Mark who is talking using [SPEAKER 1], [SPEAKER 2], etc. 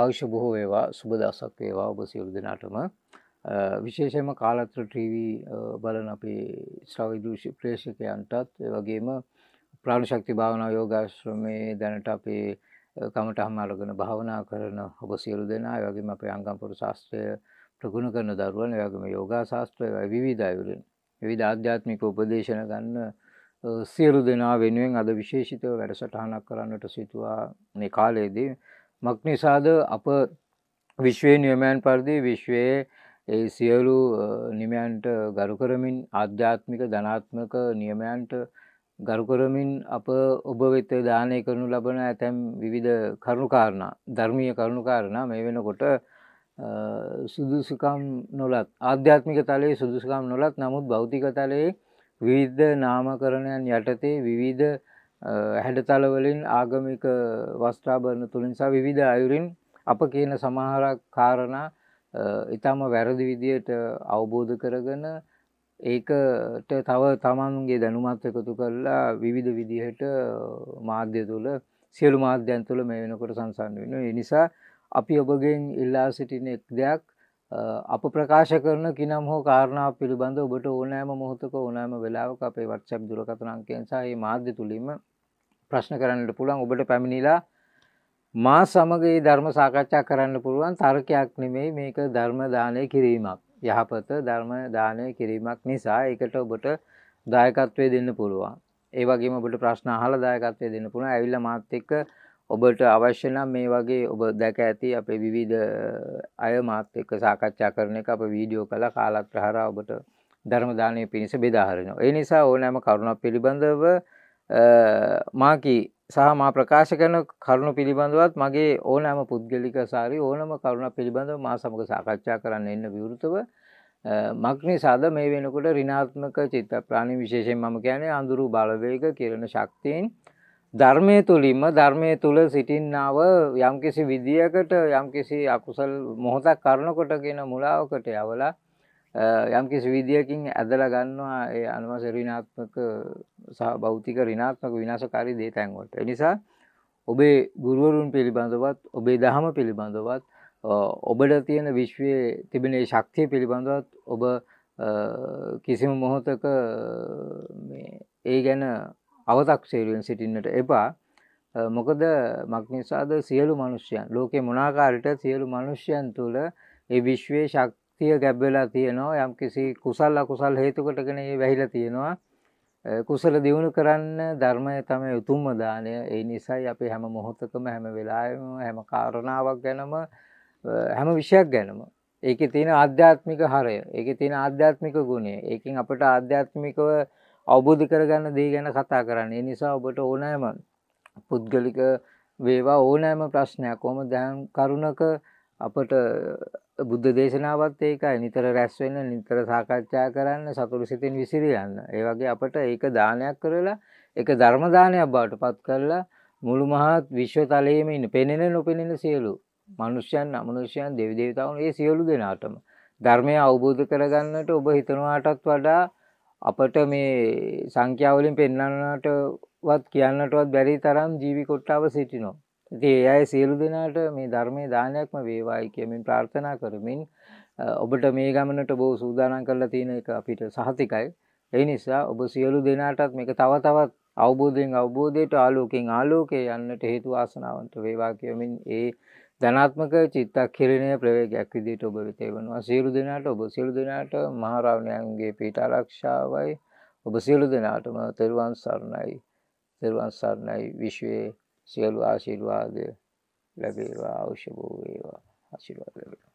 [SPEAKER 1] ආයුෂ බොහෝ වේවා සුබ දවසක් වේවා ඔබ සියලු දෙනාටම විශේෂයෙන්ම කාලත්‍ර ටීවී බලන අපේ ශ්‍රවිදූෂි ප්‍රේක්ෂකයන්ටත් ඒ වගේම ප්‍රාණ ශක්ති භාවනා යෝගාශ්‍රමයේ දැනට අපේ කමටහම අරගෙන භාවනා කරන ඔබ සියලු දෙනා ඒ වගේම අපේ අංගම්පුර ශාස්ත්‍රය ප්‍රගුණ කරන දරුවන් ඒ වගේම යෝගා ශාස්ත්‍රය විවිධ අයුරින් විවිධ ආධ්‍යාත්මික උපදේශන ගන්න සියලු දෙනා වෙනුවෙන් අද විශේෂිතව වැඩසටහනක් කරන්නට සිතුවා මේ කාලයේදී මක්නිසාද අප විශ්වයේ නියමයන් පරිදි විශ්වයේ ඒ සියලු නිමයන්ට ගරු කරමින් ආධ්‍යාත්මික ධනාත්මක නියමයන්ට ගරු කරමින් අප ඔබ වෙත දානය කරනු ලබන ඇතැම් විවිධ කරුණුකාරණ ධර්මය කරුණුකාරණ මේ වෙනකොට සුදුසුකම් නොලත් ආධ්‍යාත්මික තලයේ සුදුසුකම් නොලත් නමුත් භෞතික තලයේ විවිධ නාමකරණයන් යටතේ විවිධ හැඩතලවලින් ආගමික වස්ත්‍රාභරණ තුළින් සහ විවිධ අයුරින් අප කියන සමහරක් කාරණා ඉතාම වැරදි විදියට අවබෝධ කරගෙන ඒකට තව තමන්ගේ දැනුමත් එකතු කරලා විවිධ විදිහට මාධ්‍ය තුළ සියලු මාධ්‍යයන් තුළ මේ වෙනකොට සංසන්න වෙන නිසා අපි ඔබගෙන් ඉල්ලා සිටින එක් දෙයක් අප ප්‍රකාශ කරන කිනම් හෝ කාරණාව පිළිබඳ ඔබට ඕනෑම මොහොතක ඕනෑම වෙලාවක අපේ වට්සැප් දුරකථන අංකයෙන් සහ මේ මාධ්‍ය තුලින්ම ප්‍රශ්න කරන්නට පුළුවන් ඔබට පැමිණිලා මා සමග මේ ධර්ම සාකච්ඡා කරන්න පුළුවන් තර්කයක් නෙමෙයි මේක ධර්ම දානය කිරීමක්. යහපත ධර්ම දානය කිරීමක් නිසා ඒකට ඔබට දායකත්වය දෙන්න පුළුවන්. ඒ වගේම ඔබට ප්‍රශ්න අහලා දායකත්වය දෙන්න පුළුවන්. ඇවිල්ලා මාත් එක්ක ඔබට අවශ්‍ය නම් මේ වගේ ඔබ දැක ඇති අපේ විවිධ අය මාත් එක්ක සාකච්ඡා කරන එක අප වීඩියෝ කළා කාලත් ප්‍රහරා ඔබට ධර්ම දානය පිණිස බෙදා හරිනවා. ඒ නිසා ඕනෑම කරුණක් පිළිබඳව මාකි සහ මා ප්‍රකාශ කරන කරුණු පිළිබඳවත් මගේ ඕනෑම පුද්ගලික සාරි ඕනම කරුණ පිළිබඳව මා සමග සාකච්ඡා කරන්න එන්න විවෘතව මක්නිසාද මේ වෙනකොට රිනාත්මක චිත්ත ප්‍රාණි විශේෂයෙන් මම කියන්නේ අඳුරු බලවේග කිරණ ශක්තියෙන් ධර්මය තුළින්ම ධර්මය තුළ සිටින්නාව යම්කිසි විදියකට යම්කිසි අකුසල් මොහොතක් කරනකොටගෙන මුලාවකට යවලා යම් කිසි විදියකින් ඇදලා ගන්නවා ඒ අනුවස ඍණාත්මක සහ භෞතික ඍණාත්මක විනාශකාරී දේ තැන් වලට. ඒ නිසා ඔබේ ගුරුවරුන් පිළිබඳවත් ඔබේ දහම පිළිබඳවත් ඔබට තියෙන විශ්වයේ තිබෙන ශක්තිය පිළිබඳවත් ඔබ කිසිම මොහොතක ඒ ගැන අවතක්සේරුවෙන් සිටින්නට එපා. මොකද මක් නිසාද සියලු මිනිස්යන් ලෝකේ මොනාකාරයට සියලු මිනිස්යන් තුළ ඒ විශ්වයේ ශක්තිය ශක්තිය ගැබ්වෙලා තියෙනවා යම් කිසි කුසල් අකුසල් හේතුකටගෙන ඒ වැහිලා තියෙනවා කුසල දියුණු කරන්න ධර්මය තමයි උතුම්ම දානය ඒ නිසායි අපි හැම මොහොතකම හැම වෙලාවෙම හැම කාරණාවක් ගැනම හැම විෂයක් ගැනම ඒකේ තියෙන ආධ්‍යාත්මික හරය ඒකේ තියෙන ආධ්‍යාත්මික ගුණය ඒකෙන් අපට ආධ්‍යාත්මිකව අවබෝධ කරගන්න දේ ගැන කතා කරන්න ඒ නිසා ඔබට ඕනෑම පුද්ගලික වේවා ඕනෑම ප්‍රශ්නයක් කොහොම දැන් කරුණක අපට බුද්ධ දේශනාවත් ඒකයි නිතර රැස් වෙන්න නිතර සාකච්ඡා කරන්න සතුටු සිතින් විසිරී යන්න. ඒ වගේ අපට ඒක දානයක් කරලා ඒක ධර්ම දානයක් බවට පත් කරලා මුළු මහත් විශ්ව තලයේම ඉන්න පෙනෙන නොපෙනෙන සියලු මනුෂ්‍යයන් අමනුෂ්‍යයන් දෙවි දේවතාවුන් ඒ සියලු දෙනාටම ධර්මය අවබෝධ කරගන්නට ඔබ හිතනවාටත් වඩා අපට මේ සංඛ්‍යාවලින් පෙන්වන්නටවත් කියන්නටවත් බැරි තරම් ජීවි කොට්ටාව සිටිනවා. ඉතින් ඒ අය සියලු දෙනාට මේ ධර්මයේ දානයක්ම වේවායි කියමින් ප්‍රාර්ථනා කරමින් ඔබට මේ ගමනට බොහෝ සූදානම් කරලා තියෙන එක අපිට සහතිකයි. ඒ නිසා ඔබ සියලු දෙනාටත් මේක තව තවත් අවබෝධයෙන් අවබෝධයට ආලෝකයෙන් ආලෝකයේ යන්නට හේතු ආසනාවන්ත වේවා කියමින් ඒ ධනාත්මක චිත්තක්ෂිරණය ප්‍රවේගයක් විදිහට ඔබ වෙත එවනවා. සියලු දෙනාට ඔබ සියලු දෙනාට මහරවණයන්ගේ පීඨ ආරක්ෂාවයි ඔබ සියලු දෙනාටම තෙරුවන් සරණයි. තෙරුවන් සරණයි විශ්වයේ සියලු ආශිර්වාද ලැබේවා අවශ්‍ය වූ වේවා ආශිර්වාද ලැබේවා